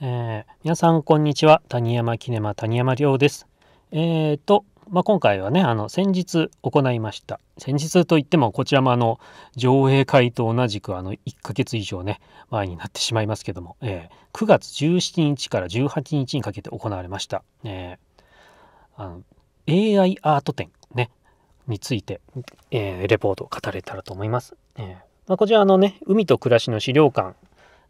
えー、皆さんこんにちは谷山キネマ谷山亮です。えーと、まあ、今回はねあの先日行いました先日といってもこちらもあの上映会と同じくあの1ヶ月以上ね前になってしまいますけども、えー、9月17日から18日にかけて行われました、えー、あの AI アート展、ね、について、えー、レポートを語れたらと思います。えーまあ、こちらのね海と暮らしの資料館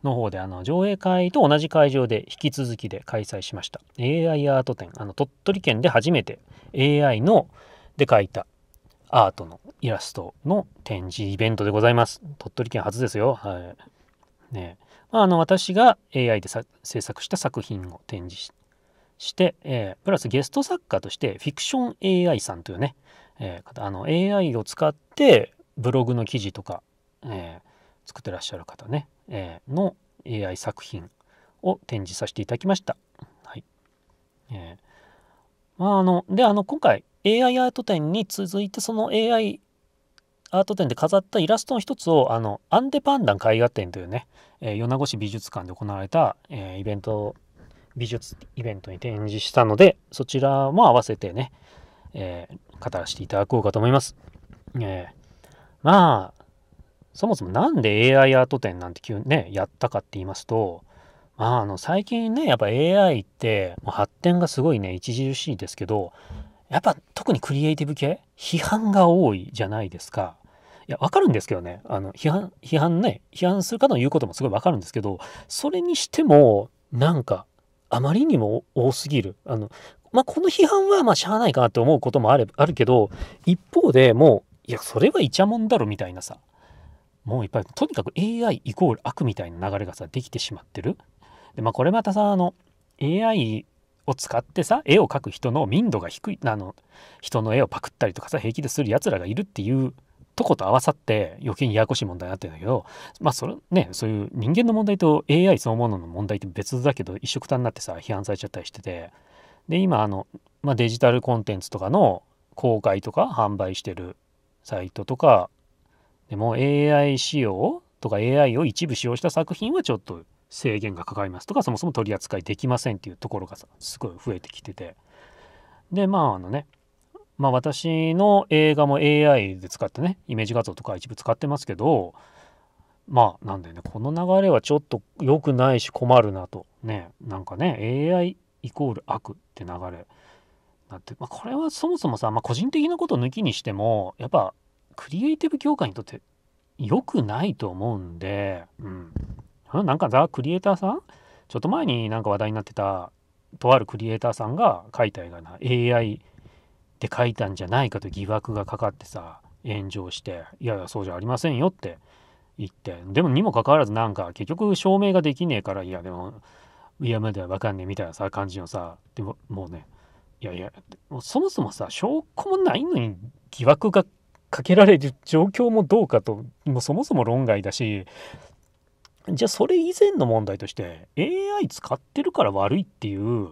の方であの上映会と同じ会場で引き続きで開催しました AI アート展あの鳥取県で初めて AI ので描いたアートのイラストの展示イベントでございます鳥取県初ですよはいねあの私が AI で制作した作品を展示しして、えー、プラスゲスト作家としてフィクション AI さんというね、えー、あの AI を使ってブログの記事とか、えー、作ってらっしゃる方ねえー、の AI 作品を展示させていただきました。はいえーまあ、あのであの今回 AI アート展に続いてその AI アート展で飾ったイラストの一つをあのアンデパンダン絵画展というね、えー、米子市美術館で行われた、えー、イベント美術イベントに展示したのでそちらも合わせてね、えー、語らせていただこうかと思います。えー、まあそもそも何で AI アート展なんて急にね、やったかって言いますと、まあ、あの、最近ね、やっぱ AI って発展がすごいね、著しいですけど、やっぱ特にクリエイティブ系、批判が多いじゃないですか。いや、わかるんですけどね、あの、批判、批判ね、批判する方の言うこともすごいわかるんですけど、それにしても、なんか、あまりにも多すぎる。あの、まあ、この批判は、まあ、しゃあないかなって思うこともある、あるけど、一方でもう、いや、それはイチャモンだろみたいなさ。もういっぱいとにかく AI イコール悪みたいな流れがさできてしまってるでまあこれまたさあの AI を使ってさ絵を描く人の民度が低いあの人の絵をパクったりとかさ平気でするやつらがいるっていうとこと合わさって余計にややこしい問題になってるんだけどまあそれねそういう人間の問題と AI そのものの問題って別だけど一緒くたになってさ批判されちゃったりしててで今あの、まあ、デジタルコンテンツとかの公開とか販売してるサイトとかでも AI 使用とか AI を一部使用した作品はちょっと制限がかかりますとかそもそも取り扱いできませんっていうところがさすごい増えてきててでまああのねまあ私の映画も AI で使ってねイメージ画像とか一部使ってますけどまあなんだよねこの流れはちょっと良くないし困るなとねなんかね AI イコール悪って流れなって、まあ、これはそもそもさ、まあ、個人的なこと抜きにしてもやっぱクリエイティブ業界にとって良くないと思うんで、うん。なんかザ・クリエイターさんちょっと前になんか話題になってた、とあるクリエイターさんが書いた映画な、AI で書いたんじゃないかと疑惑がかかってさ、炎上して、いやいや、そうじゃありませんよって言って、でもにもかかわらずなんか結局証明ができねえから、いやでも、いやまだわかんねえみたいなさ、感じのさ、でももうね、いやいや、もそもそもさ、証拠もないのに疑惑がかけられる状況もどうかともうそもそも論外だしじゃあそれ以前の問題として AI 使ってるから悪いっていう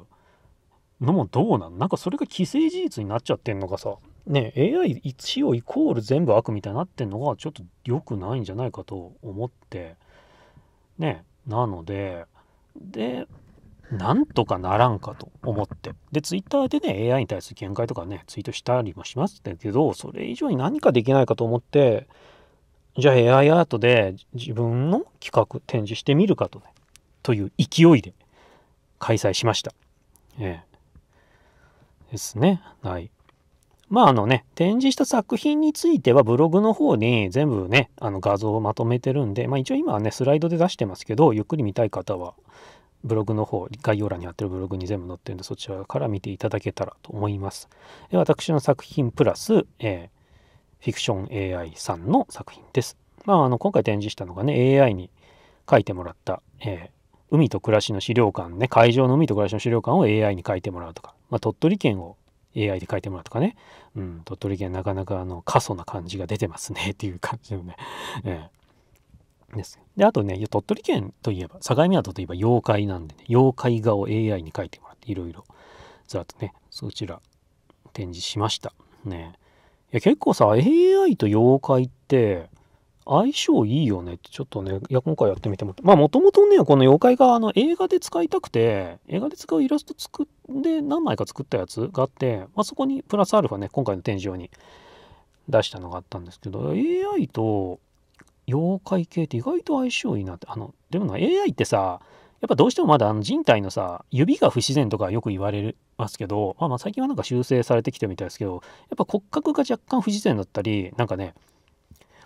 のもどうなんなんかそれが既成事実になっちゃってんのがさね AI 一用イコール全部悪みたいになってんのがちょっと良くないんじゃないかと思ってねなのででなんとかならんかと思って。で、ツイッターでね、AI に対する見解とかね、ツイートしたりもしますけど、それ以上に何かできないかと思って、じゃあ AI アートで自分の企画展示してみるかとね、という勢いで開催しました。ええ。ですね。はい。まああのね、展示した作品についてはブログの方に全部ね、あの画像をまとめてるんで、まあ一応今はね、スライドで出してますけど、ゆっくり見たい方は、ブログの方、概要欄に貼ってるブログに全部載ってるんで、そちらから見ていただけたらと思います。私の作品プラス、えー、フィクション AI さんの作品です。まあ、あの今回展示したのがね、AI に書いてもらった、えー、海と暮らしの資料館ね、海上の海と暮らしの資料館を AI に書いてもらうとか、まあ、鳥取県を AI で書いてもらうとかね、うん、鳥取県なかなかあの過疎な感じが出てますねっていう感じのね、えです。で、あとね、鳥取県といえば、境港といえば妖怪なんでね、妖怪画を AI に描いてもらって、いろいろ、ずらっとね、そちら、展示しました。ね。いや、結構さ、AI と妖怪って、相性いいよねってちょっとね、いや、今回やってみても。まあ、もともとね、この妖怪があの映画で使いたくて、映画で使うイラスト作って、何枚か作ったやつがあって、まあ、そこにプラスアルファね、今回の展示用に出したのがあったんですけど、AI と妖怪系って意外と相性いいなって。あの、でもな、AI ってさ、やっぱどうしてもまだあの人体のさ、指が不自然とかよく言われますけど、まあまあ最近はなんか修正されてきてるみたいですけど、やっぱ骨格が若干不自然だったり、なんかね、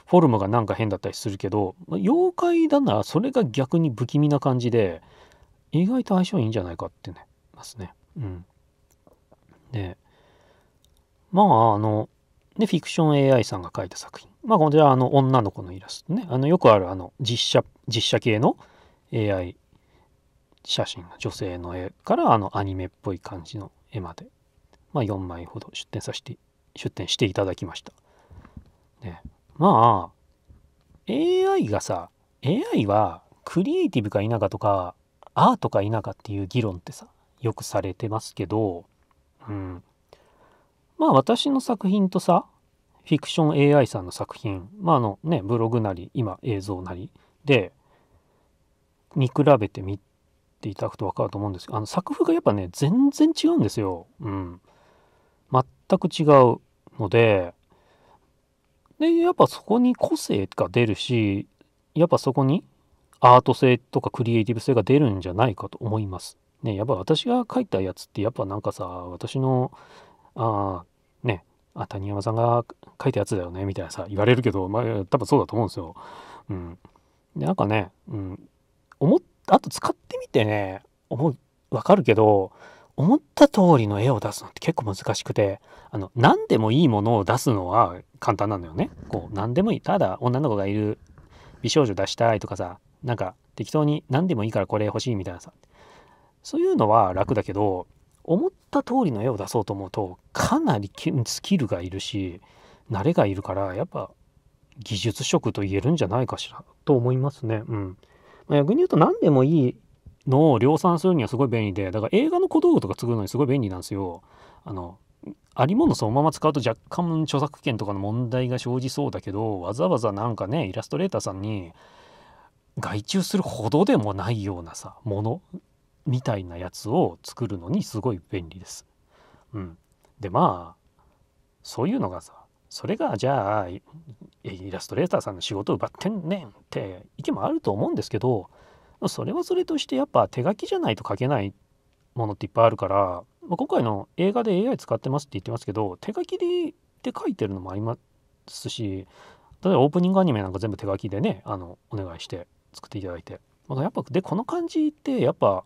フォルムがなんか変だったりするけど、妖怪だならそれが逆に不気味な感じで、意外と相性いいんじゃないかってね、ますね。うん。で、まああの、で、フィクション AI さんが書いた作品。まあ、こちら、あの、女の子のイラストね。あの、よくある、あの、実写、実写系の AI 写真、女性の絵から、あの、アニメっぽい感じの絵まで、まあ、4枚ほど出展させて、出展していただきました。ね。まあ、AI がさ、AI は、クリエイティブか否かとか、アートか否かっていう議論ってさ、よくされてますけど、うん。まあ私の作品とさ、フィクション AI さんの作品、まああのね、ブログなり、今映像なりで、見比べてみていただくと分かると思うんですけど、あの作風がやっぱね、全然違うんですよ。うん。全く違うので、で、やっぱそこに個性が出るし、やっぱそこにアート性とかクリエイティブ性が出るんじゃないかと思います。ね、やっぱ私が書いたやつってやっぱなんかさ、私のああ、谷山さんが書いたやつだよね、みたいなさ、言われるけど、まあ、多分そうだと思うんですよ。うん。で、なんかね、うん、思っ、あと使ってみてね、思う、わかるけど、思った通りの絵を出すのって結構難しくて、あの、何でもいいものを出すのは簡単なんだよね。こう、何でもいい。ただ、女の子がいる美少女出したいとかさ、なんか適当に何でもいいからこれ欲しいみたいなさ。そういうのは楽だけど、思った通りの絵を出そうと思うとかなりスキルがいるし慣れがいるからやっぱ技術職と言えるんじゃないかしらと思いますね。うん、ま逆に言うと何でもいいのを量産するにはすごい便利でだから映画の小道具とか作るのにすごい便利なんですよ。あのありものそのまま使うと若干著作権とかの問題が生じそうだけどわざわざなんかねイラストレーターさんに外注するほどでもないようなさものみたいなやつを作るのにすごい便利です。うん、でまあそういうのがさそれがじゃあイラストレーターさんの仕事を奪ってんねんって意見もあると思うんですけどそれはそれとしてやっぱ手書きじゃないと書けないものっていっぱいあるから、まあ、今回の映画で AI 使ってますって言ってますけど手書きでで書いてるのもありますし例えばオープニングアニメなんか全部手書きでねあのお願いして作っていただいて、まあ、やっぱでこの感じってやっぱ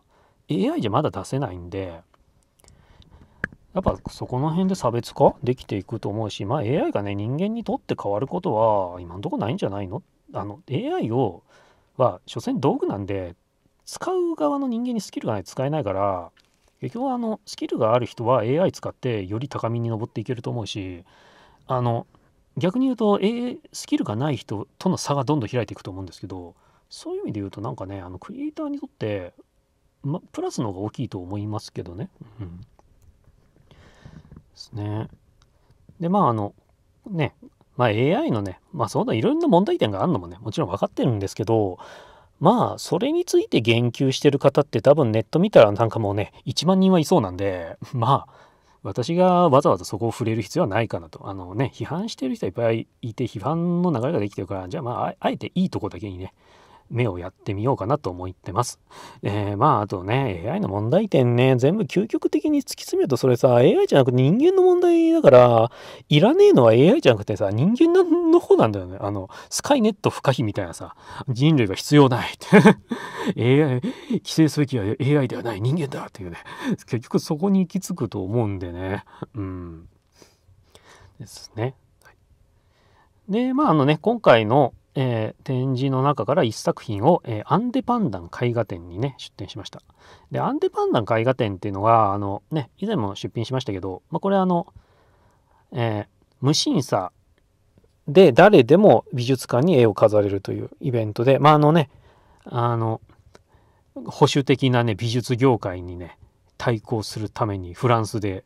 AI じゃまだ出せないんでやっぱそこの辺で差別化できていくと思うしまあ AI がね人間にとって変わることは今んとこないんじゃないのあの AI をは所詮道具なんで使う側の人間にスキルがない使えないから結局あのスキルがある人は AI 使ってより高みに上っていけると思うしあの逆に言うと、A、スキルがない人との差がどんどん開いていくと思うんですけどそういう意味で言うとなんかねあのクリエイターにとってま、プラスの方が大きいと思いますけどね。うん、ですね。で、まあ、あの、ね、まあ、AI のね、まあ、そんないろんな問題点があるのもね、もちろん分かってるんですけど、まあ、それについて言及してる方って多分ネット見たらなんかもうね、1万人はいそうなんで、まあ、私がわざわざそこを触れる必要はないかなと。あのね、批判してる人はいっぱいいて、批判の流れができてるから、じゃあまあ、あえていいとこだけにね、目をやってみようかなと思ってます。えー、まああとね AI の問題点ね全部究極的に突き詰めるとそれさ AI じゃなくて人間の問題だからいらねえのは AI じゃなくてさ人間の方なんだよねあのスカイネット不可避みたいなさ人類は必要ないって AI 規制すべきは AI ではない人間だっていうね結局そこに行き着くと思うんでねうんですね。でまああのね今回のえー、展示の中から1作品を、えー、アンデパンダン絵画展にね出展しましたでアンデパンダン絵画展っていうのはあのね以前も出品しましたけど、まあ、これあの、えー、無審査で誰でも美術館に絵を飾れるというイベントでまああのねあの保守的なね美術業界にね対抗するためにフランスで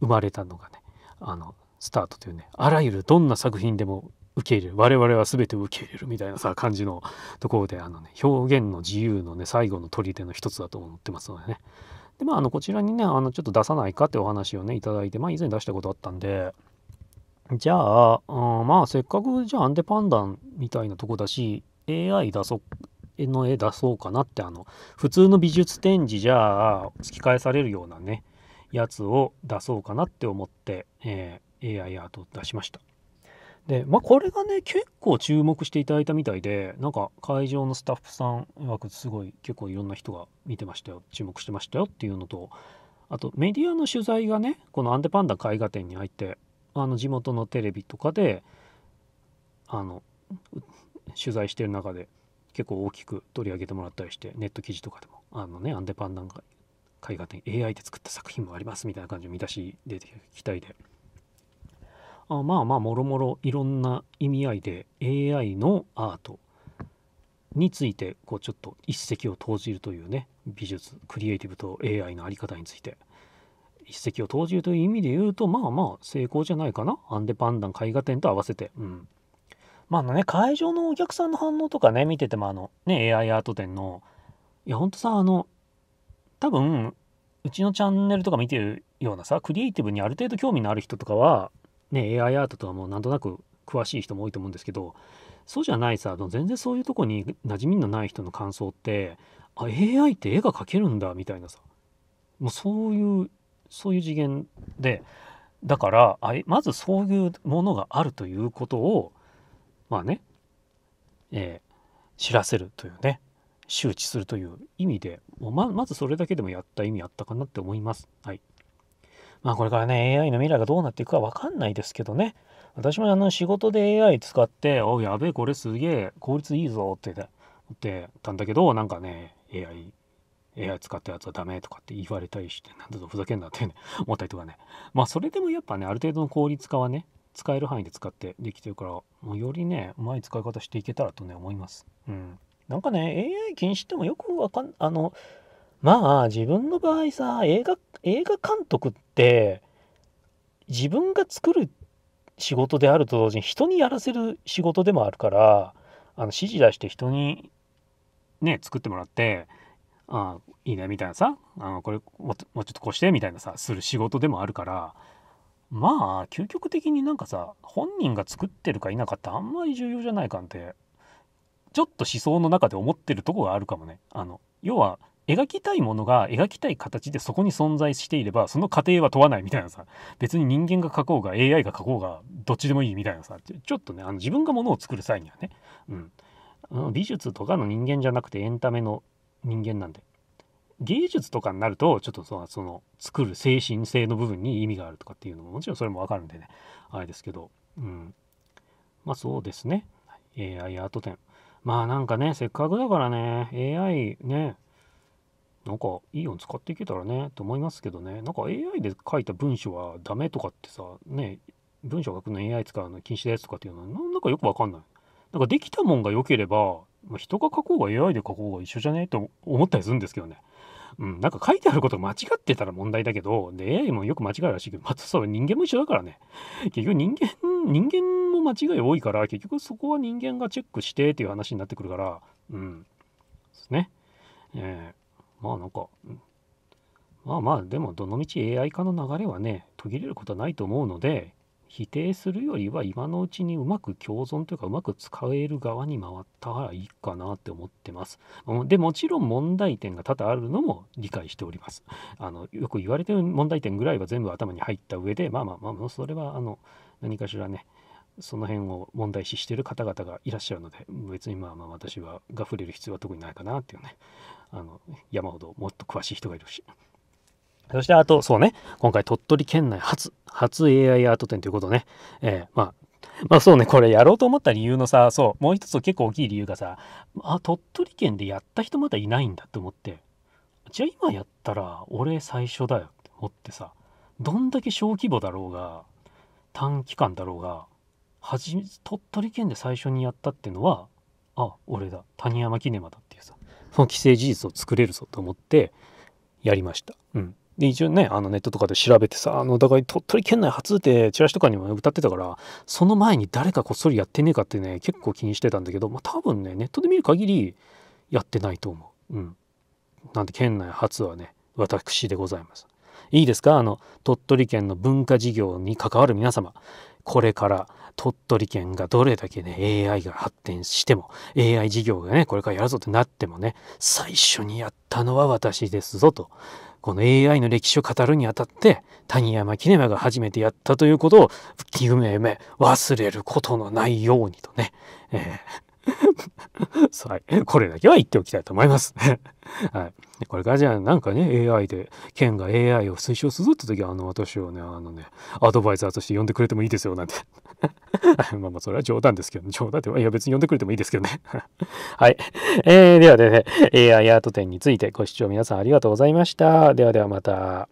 生まれたのがねあのスタートというねあらゆるどんな作品でも受け入れる我々は全て受け入れるみたいなさ感じのところであの、ね、表現の自由のね最後の砦の一つだと思ってますのでね。でまあ、あのこちらにねあのちょっと出さないかってお話をねいいて、まあ、以前出したことあったんでじゃあ、うん、まあせっかくじゃあアンデパンダンみたいなとこだし AI 出そうの絵出そうかなってあの普通の美術展示じゃあ突き返されるようなねやつを出そうかなって思って、えー、AI アートを出しました。で、まあ、これがね、結構注目していただいたみたいで、なんか会場のスタッフさんく、すごい結構いろんな人が見てましたよ、注目してましたよっていうのと、あとメディアの取材がね、このアンデパンダ絵画展に入って、あの地元のテレビとかで、あの、取材してる中で結構大きく取り上げてもらったりして、ネット記事とかでも、あのね、アンデパンダ絵画展 AI で作った作品もありますみたいな感じの見出し出てきたりで。あまあまあもろもろいろんな意味合いで AI のアートについてこうちょっと一石を投じるというね美術クリエイティブと AI の在り方について一石を投じるという意味で言うとまあまあ成功じゃないかなアンデパンダン絵画展と合わせてうんまあのね会場のお客さんの反応とかね見ててもあのね AI アート展のいやほんとさあの多分うちのチャンネルとか見てるようなさクリエイティブにある程度興味のある人とかはね、AI アートとはもうなんとなく詳しい人も多いと思うんですけどそうじゃないさ全然そういうとこに馴染みのない人の感想ってあ AI って絵が描けるんだみたいなさもうそういうそういう次元でだからあまずそういうものがあるということをまあね、えー、知らせるというね周知するという意味でもうままずそれだけでもやった意味あったかなって思います。はいまあこれからね、AI の未来がどうなっていくかわかんないですけどね。私もあの仕事で AI 使って、おやべえ、これすげえ効率いいぞって言ってたんだけど、なんかね、AI、AI 使ったやつはダメとかって言われたりして、なんだぞふざけんなってね、思ったりとかね。まあそれでもやっぱね、ある程度の効率化はね、使える範囲で使ってできてるから、もうよりね、うまい使い方していけたらとね、思います。うん。なんかね、AI 禁止ってもよくわかん、あの、まあ、自分の場合さ、映画、映画監督って、自分が作る仕事であると同時に人にやらせる仕事でもあるから、あの指示出して人にね、作ってもらって、あいいねみたいなさあのこれもうちょっとこうしてみたいなさする仕事でもあるからまあ究極的になんかさ本人が作ってるか否かってあんまり重要じゃないかんってちょっと思想の中で思ってるとこがあるかもね。あの要は描きたいものが描きたい形でそこに存在していればその過程は問わないみたいなさ別に人間が描こうが AI が描こうがどっちでもいいみたいなさちょっとねあの自分がものを作る際にはね、うん、あの美術とかの人間じゃなくてエンタメの人間なんで芸術とかになるとちょっとそのその作る精神性の部分に意味があるとかっていうのももちろんそれもわかるんでねあれですけど、うん、まあそうですね AI アート展まあなんかねせっかくだからね AI ねなんかいい音使っていけたらねと思いますけどねなんか AI で書いた文章はダメとかってさね文章書くの AI 使うの禁止ですとかっていうのはなんかよくわかんないなんかできたもんが良ければ、ま人が書こうが AI で書こうが一緒じゃねえと思ったりするんですけどねうん、なんか書いてあること間違ってたら問題だけど、で、AI もよく間違えるらしいけど、またそう、人間も一緒だからね。結局人間、人間も間違い多いから、結局そこは人間がチェックしてっていう話になってくるから、うん。ですね。えーまあなんか、うん、まあまあ、でもどのみち AI 化の流れはね、途切れることはないと思うので、否定するよりは今のうちにうまく共存というかうまく使える側に回ったらいいかなって思ってます。でもちろん問題点が多々あるのも理解しております。あのよく言われてる問題点ぐらいは全部頭に入った上でまあまあまあそれはあの何かしらねその辺を問題視してる方々がいらっしゃるので別にまあまあ私はが触れる必要は特にないかなっていうねあの山ほどもっと詳しい人がいるし。そしてあと、そうね、今回鳥取県内初、初 AI アート展ということね、えー、まあ、まあそうね、これやろうと思った理由のさ、そう、もう一つ結構大きい理由がさ、あ、鳥取県でやった人まだいないんだって思って、じゃあ今やったら俺最初だよって思ってさ、どんだけ小規模だろうが、短期間だろうが、はじ鳥取県で最初にやったってのは、あ、俺だ、谷山キネマだっその既成事実を作れるぞと思ってやりました。うんで一応ねあのネットとかで調べてさあのお互い鳥取県内初ってチラシとかにも、歌ってたからその前に誰かこっそりやってねえかってね結構気にしてたんだけど、まあ、多分ねネットで見る限りやってないと思う。うん、なんで県内初はね私でございます。いいですかあの鳥取県の文化事業に関わる皆様これから鳥取県がどれだけね、AI が発展しても、AI 事業がね、これからやるぞってなってもね、最初にやったのは私ですぞと。この AI の歴史を語るにあたって、谷山キネマが初めてやったということを、不帰夢め、忘れることのないようにとね、えーは い。これだけは言っておきたいと思います。はい。これからじゃあなんかね、AI で、県が AI を推奨するぞって時は、あの、私をね、あのね、アドバイザーとして呼んでくれてもいいですよ、なんて。まあまあ、それは冗談ですけど、ね、冗談では、いや別に呼んでくれてもいいですけどね。はい。えー、ではではね、AI アート展についてご視聴皆さんありがとうございました。ではではまた。